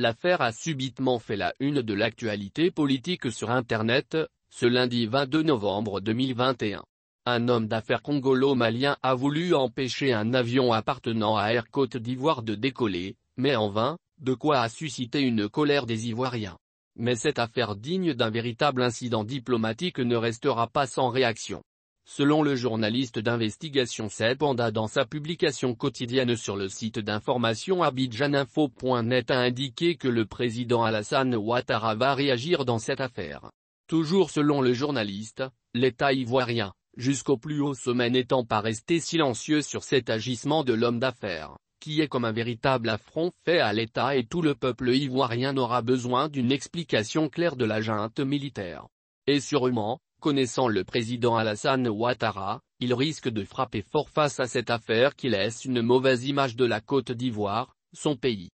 L'affaire a subitement fait la une de l'actualité politique sur Internet, ce lundi 22 novembre 2021. Un homme d'affaires congolo-malien a voulu empêcher un avion appartenant à Air Côte d'Ivoire de décoller, mais en vain, de quoi a suscité une colère des Ivoiriens. Mais cette affaire digne d'un véritable incident diplomatique ne restera pas sans réaction. Selon le journaliste d'investigation Sepanda dans sa publication quotidienne sur le site d'information abidjaninfo.net a indiqué que le président Alassane Ouattara va réagir dans cette affaire. Toujours selon le journaliste, l'État ivoirien, jusqu'au plus haut sommet n'étant pas resté silencieux sur cet agissement de l'homme d'affaires, qui est comme un véritable affront fait à l'État et tout le peuple ivoirien aura besoin d'une explication claire de la junte militaire. Et sûrement, connaissant le président Alassane Ouattara, il risque de frapper fort face à cette affaire qui laisse une mauvaise image de la Côte d'Ivoire, son pays.